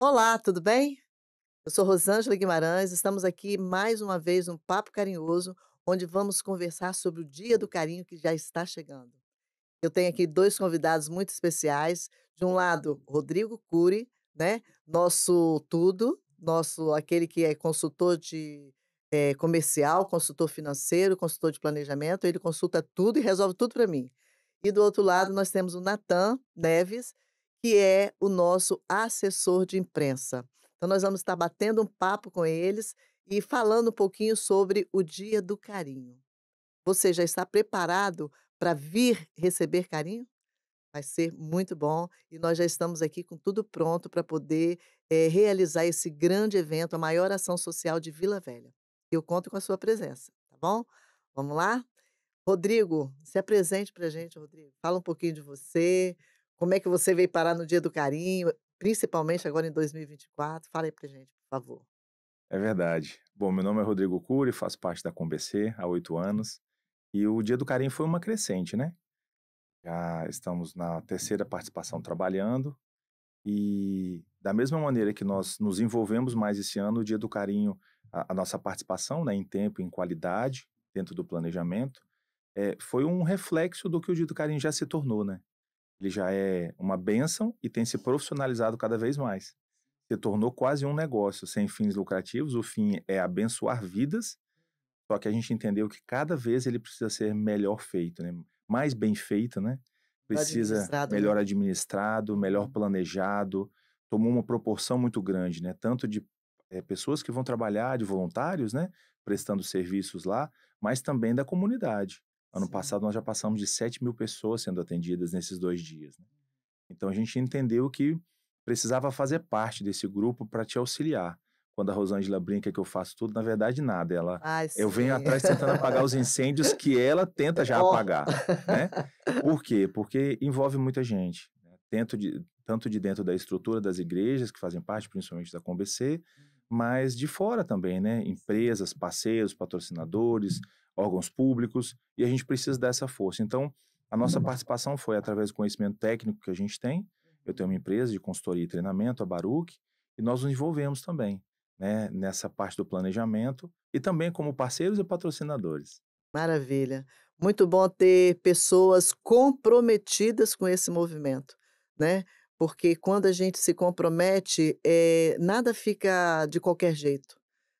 Olá, tudo bem? Eu sou Rosângela Guimarães, estamos aqui mais uma vez no Papo Carinhoso, onde vamos conversar sobre o Dia do Carinho que já está chegando. Eu tenho aqui dois convidados muito especiais. De um lado, Rodrigo Cury, né? Nosso tudo, nosso aquele que é consultor de é, comercial, consultor financeiro, consultor de planejamento, ele consulta tudo e resolve tudo para mim. E do outro lado, nós temos o Natan Neves, que é o nosso assessor de imprensa. Então, nós vamos estar batendo um papo com eles e falando um pouquinho sobre o Dia do Carinho. Você já está preparado para vir receber carinho? Vai ser muito bom e nós já estamos aqui com tudo pronto para poder é, realizar esse grande evento, a maior ação social de Vila Velha. Eu conto com a sua presença, tá bom? Vamos lá? Rodrigo, se apresente para a gente, Rodrigo. Fala um pouquinho de você, como é que você veio parar no Dia do Carinho, principalmente agora em 2024? Fala aí pra gente, por favor. É verdade. Bom, meu nome é Rodrigo Cury, faço parte da ComBC há oito anos. E o Dia do Carinho foi uma crescente, né? Já estamos na terceira participação trabalhando. E da mesma maneira que nós nos envolvemos mais esse ano, o Dia do Carinho, a, a nossa participação né, em tempo, em qualidade, dentro do planejamento, é, foi um reflexo do que o Dia do Carinho já se tornou, né? ele já é uma benção e tem se profissionalizado cada vez mais. Se tornou quase um negócio sem fins lucrativos. O fim é abençoar vidas, só que a gente entendeu que cada vez ele precisa ser melhor feito, né? mais bem feito, né? Precisa administrado, né? melhor né? administrado, melhor planejado. Tomou uma proporção muito grande, né? Tanto de é, pessoas que vão trabalhar, de voluntários, né? Prestando serviços lá, mas também da comunidade. Ano Sim. passado nós já passamos de 7 mil pessoas sendo atendidas nesses dois dias. Né? Então a gente entendeu que precisava fazer parte desse grupo para te auxiliar. Quando a Rosângela brinca que eu faço tudo, na verdade nada. Ela, eu venho atrás tentando apagar os incêndios que ela tenta já oh. apagar. Né? Por quê? Porque envolve muita gente. Né? Tanto, de, tanto de dentro da estrutura das igrejas, que fazem parte principalmente da ComBC, uhum. mas de fora também, né? Empresas, parceiros, patrocinadores, órgãos públicos, e a gente precisa dessa força. Então, a nossa uhum. participação foi através do conhecimento técnico que a gente tem. Eu tenho uma empresa de consultoria e treinamento, a Baruch, e nós nos envolvemos também né, nessa parte do planejamento e também como parceiros e patrocinadores. Maravilha. Muito bom ter pessoas comprometidas com esse movimento, né? Porque quando a gente se compromete, é, nada fica de qualquer jeito,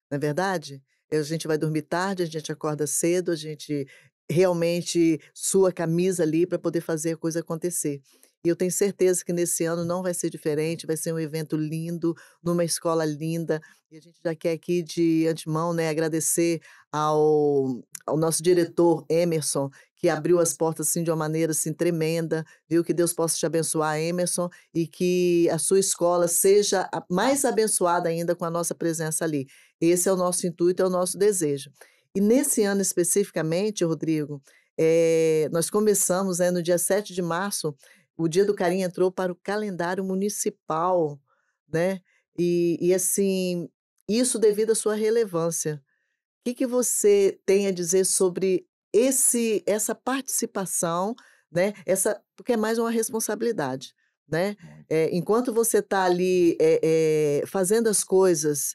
não é verdade? Eh, a gente vai dormir tarde, a gente acorda cedo, a gente realmente sua camisa ali para poder fazer a coisa acontecer. E eu tenho certeza que nesse ano não vai ser diferente, vai ser um evento lindo, numa escola linda. E a gente já quer aqui de antemão né, agradecer ao, ao nosso hum. diretor Emerson, que abriu as portas assim de uma maneira assim tremenda, viu que Deus possa te abençoar, Emerson, e que a sua escola seja mais abençoada ainda com a nossa presença ali. Esse é o nosso intuito, é o nosso desejo. E nesse ano especificamente, Rodrigo, é, nós começamos né, no dia 7 de março, o Dia do Carinho entrou para o calendário municipal, né? E, e assim, isso devido à sua relevância. O que, que você tem a dizer sobre esse essa participação, né? Essa porque é mais uma responsabilidade, né? É, enquanto você está ali é, é, fazendo as coisas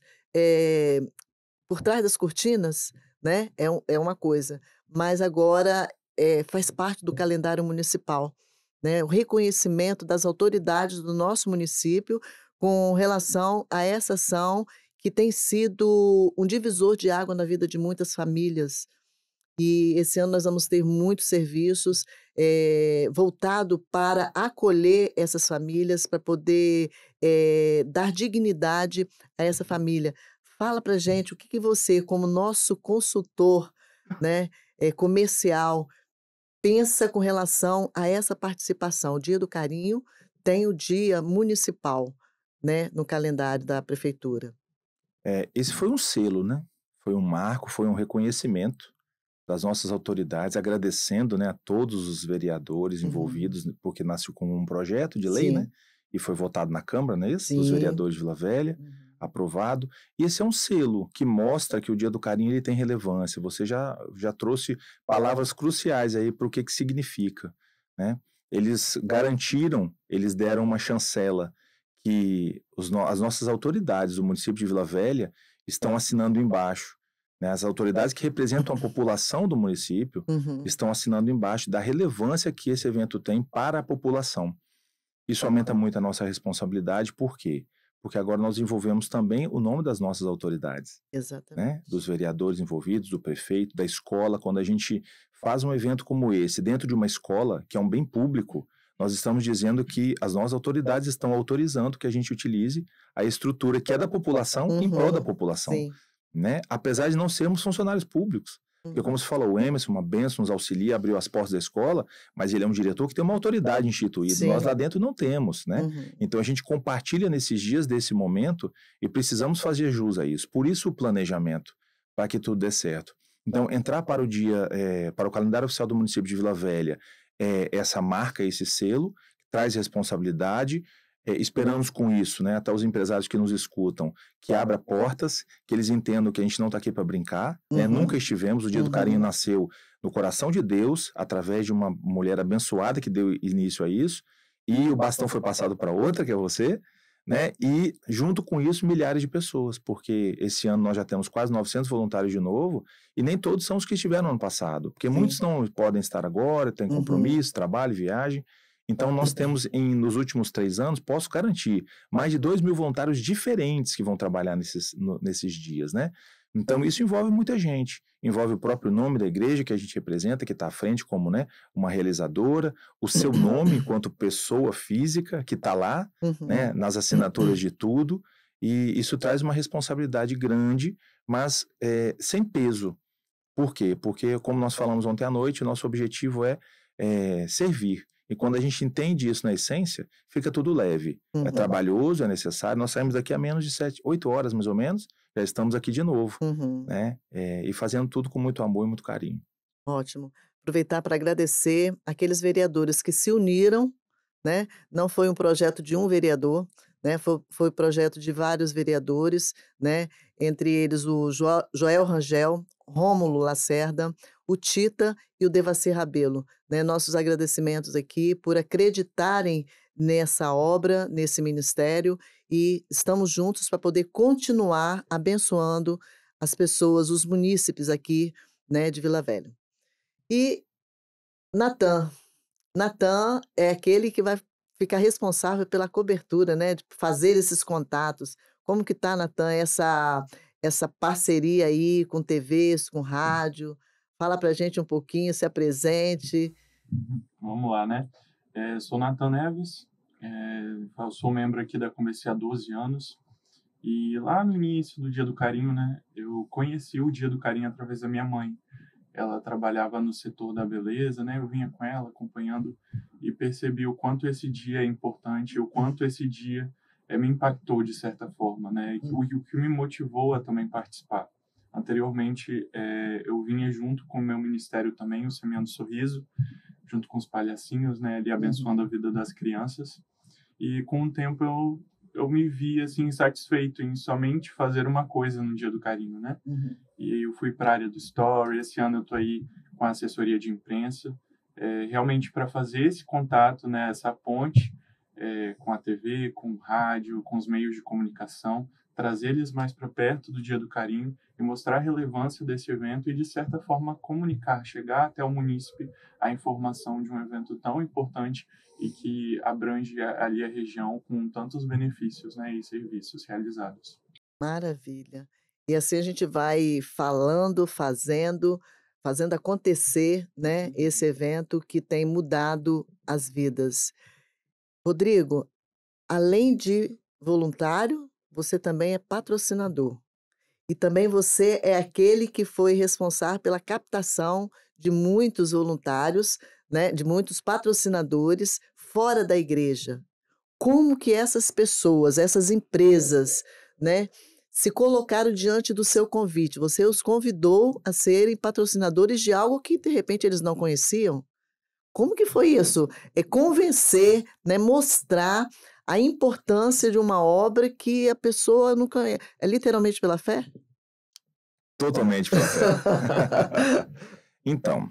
por trás das cortinas, né? É, é uma coisa, mas agora faz parte do calendário municipal, né? O reconhecimento das autoridades do nosso município com relação a essa ação que tem sido um divisor de água na vida de muitas famílias, e esse ano nós vamos ter muitos serviços é, voltado para acolher essas famílias, para poder é, dar dignidade a essa família. Fala para gente o que, que, você, como nosso consultor né, é, comercial, pensa com relação a essa participação. O Dia do Carinho tem o Dia Municipal né, no calendário da Prefeitura. É, esse foi um selo, né? Foi um marco, foi um reconhecimento das nossas autoridades, agradecendo né, a todos os vereadores uhum. envolvidos, porque nasceu como um projeto de lei, né, Sim. né? E foi votado na Câmara, não é Dos vereadores de Vila Velha, uhum. aprovado. E esse é um selo que mostra que o Dia do Carinho ele tem relevância. Você já, já trouxe palavras cruciais aí para o que, que significa, né? Eles garantiram, eles deram uma chancela que no as nossas autoridades do município de Vila Velha estão assinando embaixo né? As autoridades que representam a população do município uhum. estão assinando embaixo da relevância que esse evento tem para a população. Isso aumenta muito a nossa responsabilidade, por quê? Porque agora nós envolvemos também o nome das nossas autoridades. Né, Exatamente. Né? Dos vereadores envolvidos, do prefeito, da escola. Quando a gente faz um evento como esse dentro de uma escola, que é um bem público, nós estamos dizendo que as nossas autoridades estão autorizando que a gente utilize a estrutura que é da população uhum. em prol da uhum. população. Sim né? Apesar de não sermos funcionários públicos. Porque, uhum. como se fala, o Emerson, uma benção, nos auxilia, abriu as portas da escola, mas ele é um diretor que tem uma autoridade instituída. Sim. Nós lá dentro não temos, né? Uhum. Então, a gente compartilha nesses dias desse momento e precisamos fazer jus a isso. Por isso o planejamento, para que tudo dê certo. Então, entrar para o dia, é, para o calendário oficial do município de Vila Velha, é, essa marca, esse selo, traz responsabilidade, é, esperamos com isso, né, até os empresários que nos escutam, que tá. abra portas, que eles entendam que a gente não está aqui para brincar, né, uhum. né, nunca estivemos, o Dia uhum. do Carinho nasceu no coração de Deus, através de uma mulher abençoada que deu início a isso, e o bastão foi passado para outra, que é você, né, e junto com isso milhares de pessoas, porque esse ano nós já temos quase 900 voluntários de novo, e nem todos são os que estiveram no ano passado, porque Sim. muitos não podem estar agora, têm uhum. compromisso, uhum. trabalho, viagem, então, nós uhum. temos, em, nos últimos três anos, posso garantir, mais de dois mil voluntários diferentes que vão trabalhar nesses, no, nesses dias, né? Então, isso envolve muita gente. Envolve o próprio nome da igreja que a gente representa, que está à frente como né, uma realizadora, o seu uhum. nome enquanto pessoa física que está lá, uhum. né, nas assinaturas de tudo. E isso traz uma responsabilidade grande, mas é, sem peso. Por quê? Porque, como nós falamos ontem à noite, o nosso objetivo é, é servir. E quando a gente entende isso na essência, fica tudo leve. É uhum. É trabalhoso, é necessário. Nós saímos daqui a menos de sete, oito horas, mais ou menos, já estamos aqui de novo, uhum. né? É, e fazendo tudo com muito amor e muito carinho. Ótimo. Aproveitar para agradecer aqueles vereadores que se uniram, né? Não foi um projeto de um vereador, né? Foi, foi projeto de vários vereadores, né? Entre eles o jo Joel Rangel, Rômulo Lacerda, o Tita e o Devassi Rabelo. Né? Nossos agradecimentos aqui por acreditarem nessa obra, nesse ministério e estamos juntos para poder continuar abençoando as pessoas, os munícipes aqui né, de Vila Velha. E Natan. Natan é aquele que vai ficar responsável pela cobertura, né, de fazer esses contatos. Como que tá, Natan, essa essa parceria aí com TVs, com hum. rádio? Fala para a gente um pouquinho, se apresente. Uhum. Vamos lá, né? É, sou Nathan Neves, é, eu sou membro aqui da Comecei há 12 anos. E lá no início do Dia do Carinho, né, eu conheci o Dia do Carinho através da minha mãe. Ela trabalhava no setor da beleza, né? Eu vinha com ela acompanhando e percebi o quanto esse dia é importante, o quanto esse dia é, me impactou de certa forma, né? E hum. o, o que me motivou a também participar. Anteriormente, é, eu vinha junto com o meu ministério também, o Semeando Sorriso, junto com os palhacinhos, né, ali abençoando a vida das crianças. E com o tempo eu, eu me vi, assim, satisfeito em somente fazer uma coisa no Dia do Carinho, né? Uhum. E eu fui para a área do Story, esse ano eu tô aí com a assessoria de imprensa, é, realmente para fazer esse contato, né, essa ponte é, com a TV, com o rádio, com os meios de comunicação, trazer eles mais para perto do Dia do Carinho e mostrar a relevância desse evento e, de certa forma, comunicar, chegar até o munícipe a informação de um evento tão importante e que abrange ali a região com tantos benefícios né, e serviços realizados. Maravilha! E assim a gente vai falando, fazendo, fazendo acontecer né, esse uhum. evento que tem mudado as vidas. Rodrigo, além de voluntário, você também é patrocinador. E também você é aquele que foi responsável pela captação de muitos voluntários, né, de muitos patrocinadores fora da igreja. Como que essas pessoas, essas empresas, né, se colocaram diante do seu convite? Você os convidou a serem patrocinadores de algo que de repente eles não conheciam? Como que foi uhum. isso? É convencer, né, mostrar a importância de uma obra que a pessoa não conhece. É literalmente pela fé? Totalmente pela fé. então,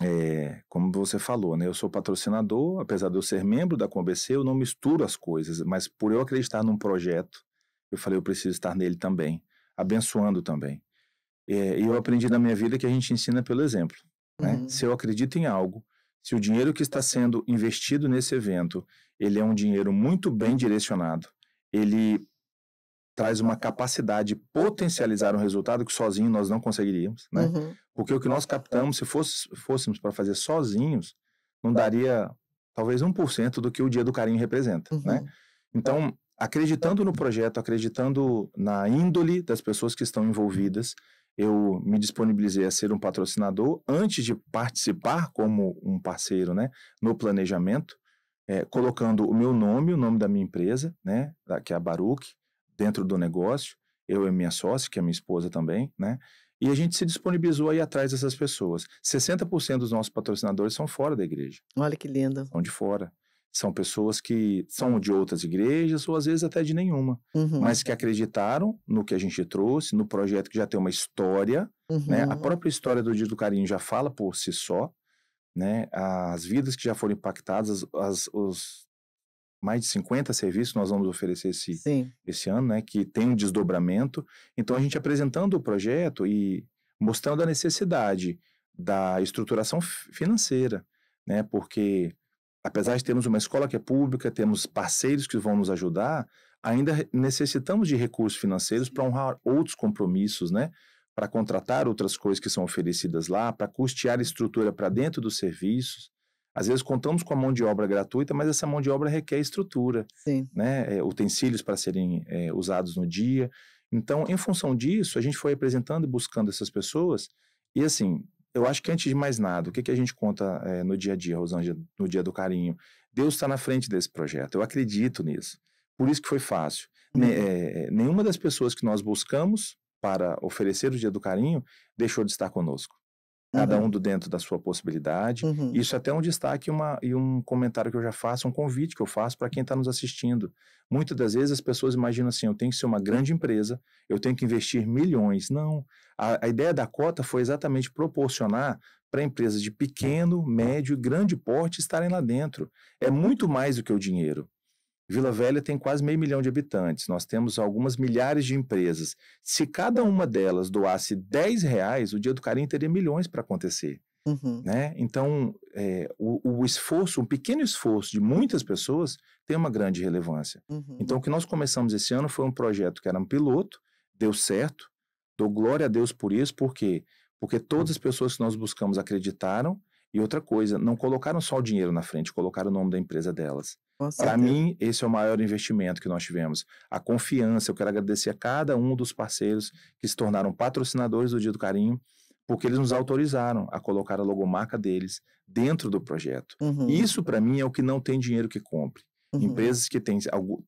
é, como você falou, né, eu sou patrocinador, apesar de eu ser membro da ComBC, eu não misturo as coisas, mas por eu acreditar num projeto, eu falei, eu preciso estar nele também, abençoando também. Eh, e é, eu aprendi na minha vida que a gente ensina pelo exemplo. Né? Uhum. Se eu acredito em algo, se o dinheiro que está sendo investido nesse evento ele é um dinheiro muito bem direcionado, ele traz uma capacidade de potencializar um resultado que sozinho nós não conseguiríamos, né? Uhum. Porque o que nós captamos, se fosse, fôssemos para fazer sozinhos, não daria talvez 1% do que o Dia do Carinho representa, uhum. né? Então, acreditando no projeto, acreditando na índole das pessoas que estão envolvidas, eu me disponibilizei a ser um patrocinador antes de participar como um parceiro, né, no planejamento é, colocando o meu nome, o nome da minha empresa, né, que é a Baruch, dentro do negócio, eu e minha sócia, que é minha esposa também, né, e a gente se disponibilizou aí atrás dessas pessoas. 60% dos nossos patrocinadores são fora da igreja. Olha que lindo. São de fora. São pessoas que são de outras igrejas ou às vezes até de nenhuma, uhum. mas que acreditaram no que a gente trouxe, no projeto que já tem uma história, né? uhum. né? A própria história do Dia do Carinho já fala por si só, né, as vidas que já foram impactadas, as, os mais de 50 serviços nós vamos oferecer esse, esse ano, né, que tem um desdobramento. Então, a gente apresentando o projeto e mostrando a necessidade da estruturação financeira, né, porque apesar de termos uma escola que é pública, temos parceiros que vão nos ajudar, ainda necessitamos de recursos financeiros para honrar outros compromissos, né, para contratar outras coisas que são oferecidas lá, para custear estrutura para dentro dos serviços. Às vezes contamos com a mão de obra gratuita, mas essa mão de obra requer estrutura, Sim. né? É, utensílios para serem é, usados no dia. Então, em função disso, a gente foi apresentando e buscando essas pessoas. E assim, eu acho que antes de mais nada, o que, que a gente conta é, no dia a dia, Rosângela, no dia do carinho? Deus está na frente desse projeto, eu acredito nisso. Por isso que foi fácil. Uhum. Né, é, é, nenhuma das pessoas que nós buscamos para oferecer o dia do carinho deixou de estar conosco. Cada uhum. um do dentro da sua possibilidade. Uhum. Isso é até um destaque uma, e um comentário que eu já faço, um convite que eu faço para quem está nos assistindo. Muitas das vezes as pessoas imaginam assim: eu tenho que ser uma grande empresa, eu tenho que investir milhões. Não. A, a ideia da cota foi exatamente proporcionar para empresas de pequeno, médio e grande porte estarem lá dentro. É muito mais do que o dinheiro. Vila Velha tem quase meio milhão de habitantes, nós temos algumas milhares de empresas. Se cada uma delas doasse 10 reais, o Dia do Carinho teria milhões para acontecer. Uhum. Né? Então, é, o, o, esforço, um pequeno esforço de muitas pessoas tem uma grande relevância. Uhum. Então, o que nós começamos esse ano foi um projeto que era um piloto, deu certo, dou glória a Deus por isso, por quê? Porque todas as pessoas que nós buscamos acreditaram, e outra coisa, não colocaram só o dinheiro na frente, colocaram o nome da empresa delas. Para mim, esse é o maior investimento que nós tivemos. A confiança. Eu quero agradecer a cada um dos parceiros que se tornaram patrocinadores do Dia do Carinho, porque eles nos autorizaram a colocar a logomarca deles dentro do projeto. Uhum. Isso, para mim, é o que não tem dinheiro que compre. Uhum. Empresas que têm.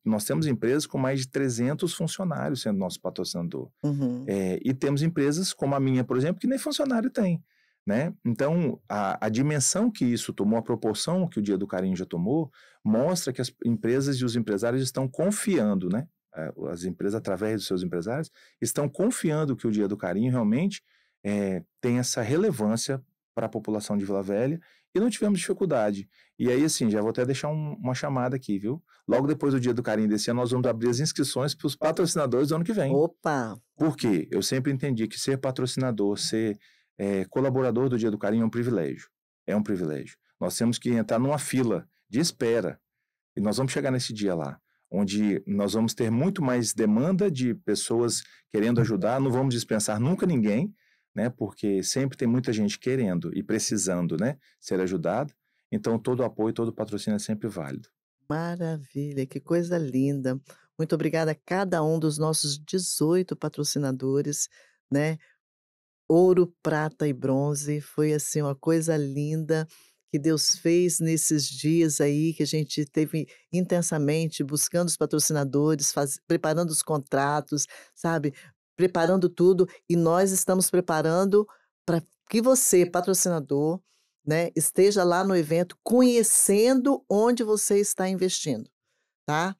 Nós temos empresas com mais de 300 funcionários sendo nosso patrocinador. Uhum. É, e temos empresas como a minha, por exemplo, que nem funcionário tem. Né? Então, a, a, dimensão que isso tomou, a proporção que o Dia do Carinho já tomou, mostra que as empresas e os empresários estão confiando, né? É, as empresas, através dos seus empresários, estão confiando que o Dia do Carinho realmente é, tem essa relevância para a população de Vila Velha e não tivemos dificuldade. E aí, assim, já vou até deixar um, uma chamada aqui, viu? Logo depois do Dia do Carinho desse ano, nós vamos abrir as inscrições para os patrocinadores do ano que vem. Opa! Por quê? Eu sempre entendi que ser patrocinador, ser é, colaborador do Dia do Carinho é um privilégio. É um privilégio. Nós temos que entrar numa fila de espera. E nós vamos chegar nesse dia lá, onde nós vamos ter muito mais demanda de pessoas querendo ajudar, não vamos dispensar nunca ninguém, né? Porque sempre tem muita gente querendo e precisando, né, ser ajudada. Então todo apoio, todo patrocínio é sempre válido. Maravilha, que coisa linda. Muito obrigada a cada um dos nossos 18 patrocinadores, né? ouro, prata e bronze. Foi assim uma coisa linda que Deus fez nesses dias aí que a gente teve intensamente buscando os patrocinadores, faz, preparando os contratos, sabe? Preparando tudo e nós estamos preparando para que você, patrocinador, né, esteja lá no evento conhecendo onde você está investindo, tá?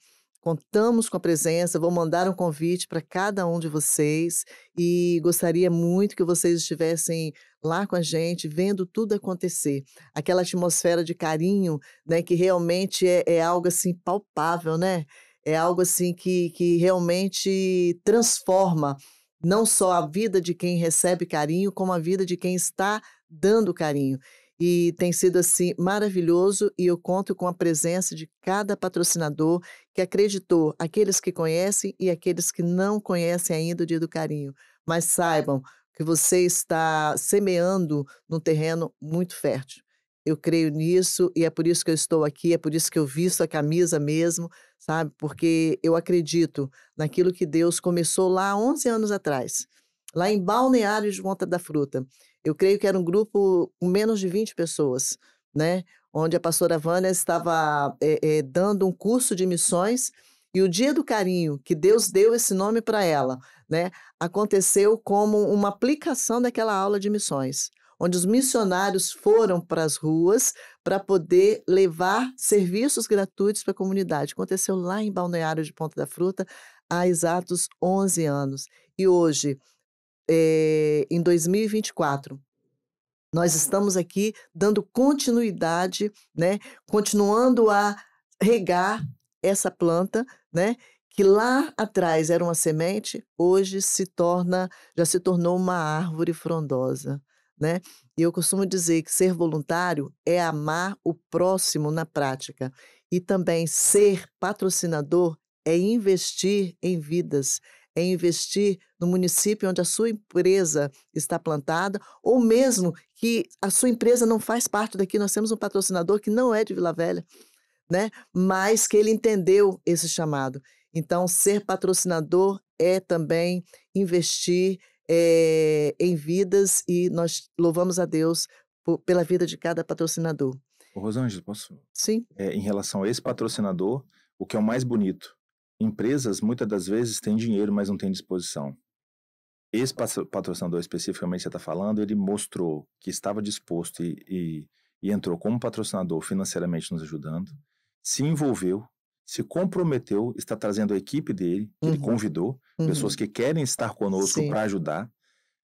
Contamos com a presença, vou mandar um convite para cada um de vocês e gostaria muito que vocês estivessem lá com a gente, vendo tudo acontecer. Aquela atmosfera de carinho, né, que realmente é, é algo assim palpável, né? É algo assim que, que realmente transforma não só a vida de quem recebe carinho, como a vida de quem está dando carinho e tem sido assim maravilhoso e eu conto com a presença de cada patrocinador que acreditou, aqueles que conhecem e aqueles que não conhecem ainda o Dia do Carinho. Mas saibam que você está semeando num terreno muito fértil. Eu creio nisso e é por isso que eu estou aqui, é por isso que eu visto a camisa mesmo, sabe? Porque eu acredito naquilo que Deus começou lá 11 anos atrás, lá em Balneário de Monta da Fruta. Eu creio que era um grupo com menos de 20 pessoas, né? Onde a pastora Vânia estava é, é, dando um curso de missões e o Dia do Carinho, que Deus deu esse nome para ela, né, aconteceu como uma aplicação daquela aula de missões, onde os missionários foram para as ruas para poder levar serviços gratuitos para a comunidade. Aconteceu lá em Balneário de Ponta da Fruta há exatos 11 anos. E hoje, é, em 2024. Nós estamos aqui dando continuidade, né? continuando a regar essa planta, né? que lá atrás era uma semente, hoje se torna, já se tornou uma árvore frondosa, né? E eu costumo dizer que ser voluntário é amar o próximo na prática e também ser patrocinador é investir em vidas, é investir no município onde a sua empresa está plantada, ou mesmo que a sua empresa não faz parte daqui. Nós temos um patrocinador que não é de Vila Velha, né? mas que ele entendeu esse chamado. Então, ser patrocinador é também investir é, em vidas e nós louvamos a Deus por, pela vida de cada patrocinador. Rosângela, posso? Sim. É, em relação a esse patrocinador, o que é o mais bonito Empresas, muitas das vezes, têm dinheiro, mas não têm disposição. Esse patrocinador especificamente que você está falando, ele mostrou que estava disposto e, e, e entrou como patrocinador financeiramente nos ajudando, se envolveu, se comprometeu, está trazendo a equipe dele, que uhum. ele convidou, uhum. pessoas que querem estar conosco para ajudar,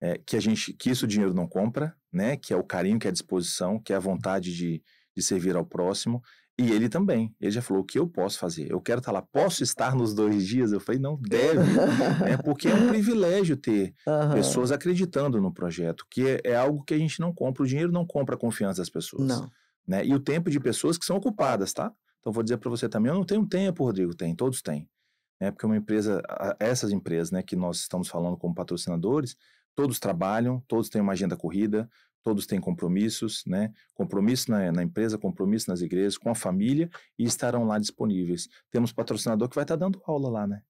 é, que a gente, que isso o dinheiro não compra, né? Que é o carinho, que é a disposição, que é a vontade de, de servir ao próximo, e ele também. Ele já falou: o que eu posso fazer? Eu quero estar tá lá. Posso estar nos dois dias? Eu falei: não deve. é porque é um privilégio ter uhum. pessoas acreditando no projeto, que é, é, algo que a gente não compra. O dinheiro não compra a confiança das pessoas. Não. Né? E o tempo de pessoas que são ocupadas, tá? Então vou dizer para você também: eu não tenho tempo, Rodrigo. Tem, todos têm. É porque uma empresa, essas empresas né, que nós estamos falando como patrocinadores, todos trabalham, todos têm uma agenda corrida, todos têm compromissos, né? Compromisso na, na, empresa, compromisso nas igrejas, com a família e estarão lá disponíveis. Temos patrocinador que vai estar tá dando aula lá, né?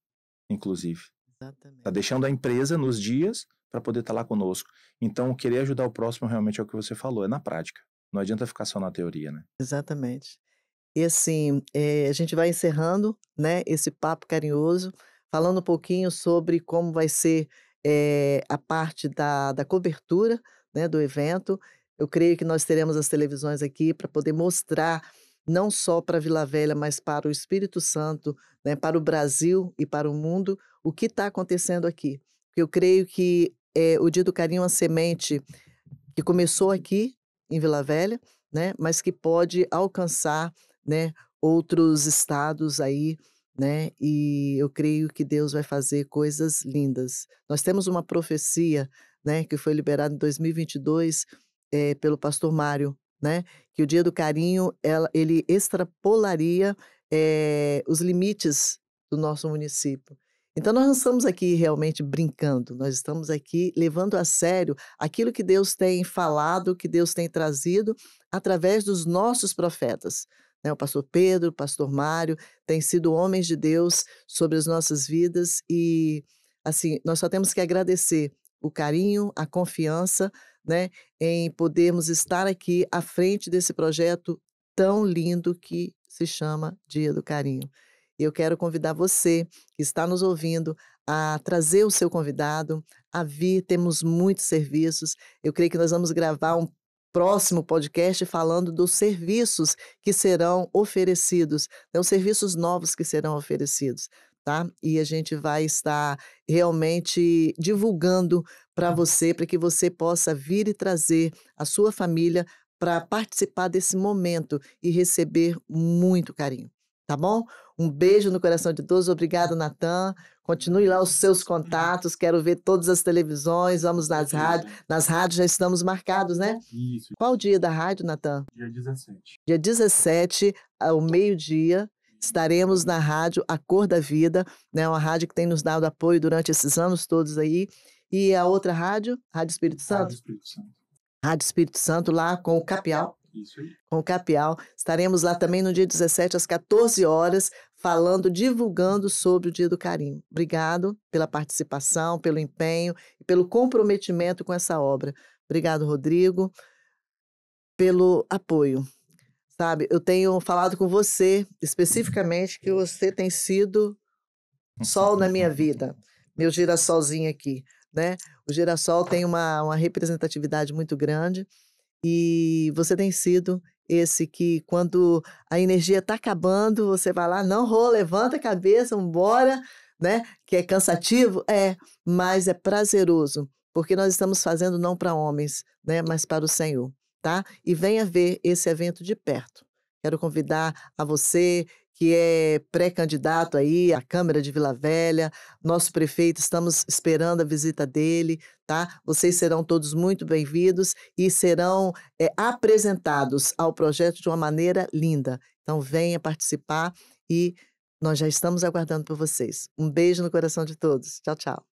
Inclusive. Tá Exatamente. Está deixando a empresa nos dias para poder estar tá lá conosco. Então, querer ajudar o próximo realmente é o que você falou, é na prática. Não adianta ficar só na teoria, né? Exatamente. E assim, é, a gente vai encerrando né, esse papo carinhoso, falando um pouquinho sobre como vai ser é, a parte da, da cobertura né, do evento. Eu creio que nós teremos as televisões aqui para poder mostrar não só para Vila Velha, mas para o Espírito Santo, né, para o Brasil e para o mundo, o que está acontecendo aqui. Eu creio que é, o Dia do Carinho é uma semente que começou aqui em Vila Velha, né, mas que pode alcançar né, outros estados aí, né, e eu creio que Deus vai fazer coisas lindas. Nós temos uma profecia né, que foi liberado em 2022 é, eh, pelo pastor Mário, né, que o Dia do Carinho ela, ele extrapolaria é, os limites do nosso município. Então, nós não estamos aqui realmente brincando, nós estamos aqui levando a sério aquilo que Deus tem falado, que Deus tem trazido através dos nossos profetas. Né? O pastor Pedro, o pastor Mário, têm sido homens de Deus sobre as nossas vidas e, assim, nós só temos que agradecer o carinho, a confiança, né, em podermos estar aqui à frente desse projeto tão lindo que se chama Dia do Carinho. Eu quero convidar você que está nos ouvindo a trazer o seu convidado, a vir, temos muitos serviços. Eu creio que nós vamos gravar um próximo podcast falando dos serviços que serão oferecidos, né, os serviços novos que serão oferecidos tá? E a gente vai estar realmente divulgando para tá. você, para que você possa vir e trazer a sua família para participar desse momento e receber muito carinho, tá bom? Um beijo no coração de todos. Obrigado, Natan. Continue lá os seus contatos. Quero ver todas as televisões. Vamos nas rádios. Nas rádios já estamos marcados, né? Isso. Qual o dia da rádio, Natan? Dia 17. Dia 17, ao meio-dia estaremos na rádio A Cor da Vida, né? Uma rádio que tem nos dado apoio durante esses anos todos aí. E a outra rádio, Rádio Espírito Santo. Rádio Espírito Santo. Rádio Espírito Santo lá com o Capial. Isso aí. Com o Capial. Estaremos lá também no dia 17 às 14 horas, falando, divulgando sobre o Dia do Carinho. Obrigado pela participação, pelo empenho e pelo comprometimento com essa obra. Obrigado, Rodrigo, pelo apoio sabe? Eu tenho falado com você especificamente que uhum. você tem sido sol na minha vida, meu girassolzinho aqui, né? O girassol tem uma, uma representatividade muito grande e você tem sido esse que quando a energia está acabando, você vai lá, não rola, levanta a cabeça, embora, né? Que é cansativo, é, mas é prazeroso, porque nós estamos fazendo não para homens, né, mas para o Senhor tá? E venha ver esse evento de perto. Quero convidar a você que é pré-candidato aí à Câmara de Vila Velha, nosso prefeito, estamos esperando a visita dele, tá? Vocês serão todos muito bem-vindos e serão é, apresentados ao projeto de uma maneira linda. Então venha participar e nós já estamos aguardando por vocês. Um beijo no coração de todos. Tchau, tchau.